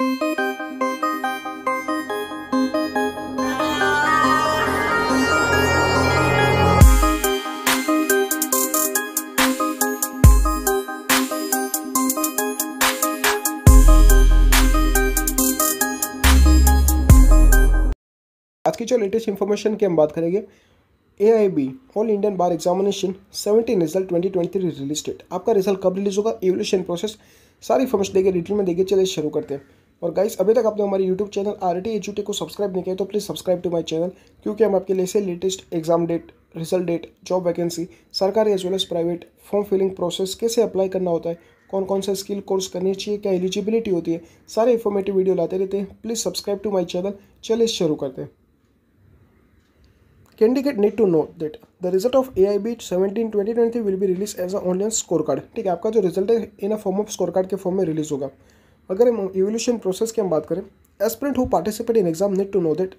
आज की जो लेटेस्ट इन्फॉर्मेशन की हम बात करेंगे A I B all Indian bar examination seventeen result twenty twenty three release date आपका रिजल्ट कब रिलीज होगा एवोल्यूशन प्रोसेस सारी इन्फॉर्मेशन देखिए डिटेल में देखिए चलिए शुरू करते हैं और गाइस अभी तक आपने हमारे YouTube channel R T H को सब्सक्राइब नहीं किया तो please subscribe to my channel क्योंकि हम आपके लिए से latest exam date result date job vacancy सरकारी as well as private form filling process कैसे अप्लाई करना होता है कौन कौन सा स्किल कोर्स करने चाहिए क्या एलिजिबिलिटी होती है सारे इन्फॉर्मेटिव वीडियो लाते रहते हैं please subscribe to my channel चलिए शुरू करते हैं candidate need to know that the result of A I B seventeen twenty twenty will be release as a online score card ठीक है आपका जो रिजल्ट है in a form of score card के फॉर्म में रिलीज होगा अगर हम इवोल्यूशन प्रोसेस की हम बात करें aspirant who participate in exam need to know that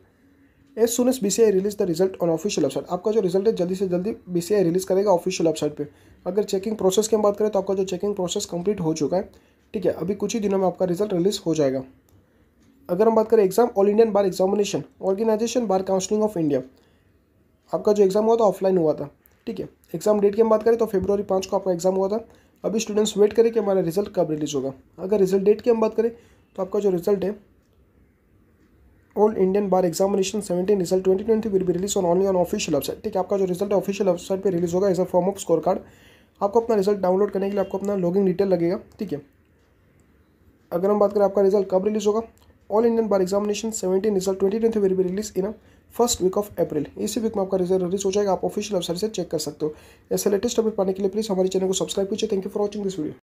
as soon as B C I release the result on official website आपका जो रिजल्ट है जल्दी से जल्दी बी सी आई रिलीज करेगा ऑफिशियल वेबसाइट पर अगर चेकिंग प्रोसेस की हम बात करें तो आपका जो चेकिंग प्रोसेस कंप्लीट हो चुका है ठीक है अभी कुछ ही दिनों में आपका रिजल्ट रिलीज हो जाएगा अगर हम बात करें exam all Indian bar examination organisation bar counselling of India आपका जो एग्ज़ाम हुआ था ऑफलाइन हुआ था ठीक है एग्जाम डेट की हम बात करें तो फेब्रवरी पाँच को आपका एग्जाम हुआ था अभी स्टूडेंट्स वेट करें कि हमारा रिजल्ट कब रिलीज़ होगा अगर रिजल्ट डेट की हम बात करें तो आपका जो रिजल्ट है all Indian bar examination seventeen result twenty twenty will भी release on only on official website ठीक है आपका जो रिजल्ट है ऑफिशियल वेबसाइट पर रिलीज होगा as a form of score card आपको अपना रिजल्ट डाउनलोड करने के लिए आपको अपना लॉगिंग डिटेल लगेगा ठीक है अगर हम बात करें आपका रिजल्ट कब रिलीज़ होगा all Indian bar examination seventeen result twenty twenty release in first week of April इसी वीक में आपका रिजल्ट रिलीज हो जाएगा आप ऑफिशियल वेबसाइट से चेक कर सकते हो ऐसे लेटेस्ट अपडेट पाने के लिए प्लीज़ हमारे चैनल को सब्सक्राइब कीजिए thank you for watching this video